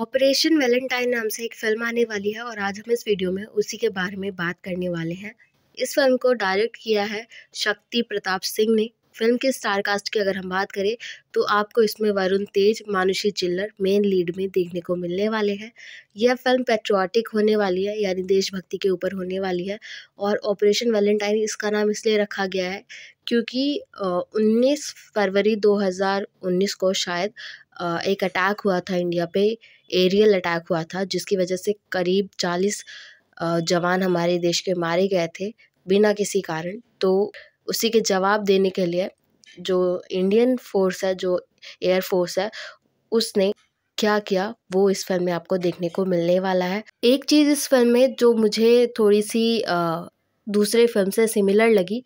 operation Valentine नाम से एक फिल्म आने वाली है और आज हम इस वीडियो में उसी के बारे में बात करने वाले हैं इस फिल्म को डायरेक्ट किया है शक्ति प्रताप सिंह ने फिल्म के स्टार कास्ट की अगर हम बात करें तो आपको इसमें वरुण तेज मानुषी चिल्लर मेन लीड में देखने को मिलने वाले हैं यह फिल्म पेट्रियाटिक होने वाली है यानी देशभक्ति के ऊपर होने वाली है और ऑपरेशन वैलेंटाइन इसका नाम इसलिए रखा गया है क्योंकि उन्नीस फरवरी दो हज़ार उन्नीस को शायद एक अटैक हुआ था इंडिया पे एरियल अटैक हुआ था जिसकी वजह से करीब चालीस जवान हमारे देश के मारे गए थे बिना किसी कारण तो उसी के जवाब देने के लिए जो इंडियन फोर्स है जो एयर फोर्स है उसने क्या किया वो इस फिल्म में आपको देखने को मिलने वाला है एक चीज़ इस फिल्म में जो मुझे थोड़ी सी दूसरे फिल्म से सिमिलर लगी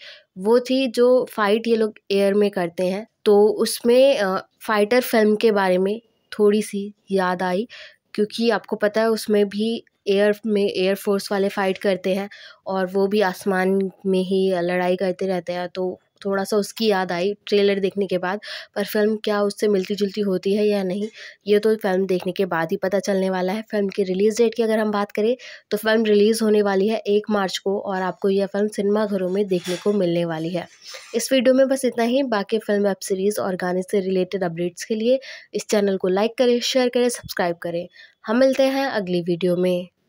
वो थी जो फाइट ये लोग एयर में करते हैं तो उसमें फाइटर फिल्म के बारे में थोड़ी सी याद आई क्योंकि आपको पता है उसमें भी एयर में एयर फोर्स वाले फाइट करते हैं और वो भी आसमान में ही लड़ाई करते रहते हैं तो थोड़ा सा उसकी याद आई ट्रेलर देखने के बाद पर फ़िल्म क्या उससे मिलती जुलती होती है या नहीं ये तो फ़िल्म देखने के बाद ही पता चलने वाला है फ़िल्म की रिलीज़ डेट की अगर हम बात करें तो फ़िल्म रिलीज़ होने वाली है एक मार्च को और आपको यह फ़िल्म सिनेमाघरों में देखने को मिलने वाली है इस वीडियो में बस इतना ही बाकी फ़िल्म वेब सीरीज़ और गाने से रिलेटेड अपडेट्स के लिए इस चैनल को लाइक करें शेयर करें सब्सक्राइब करें हम मिलते हैं अगली वीडियो में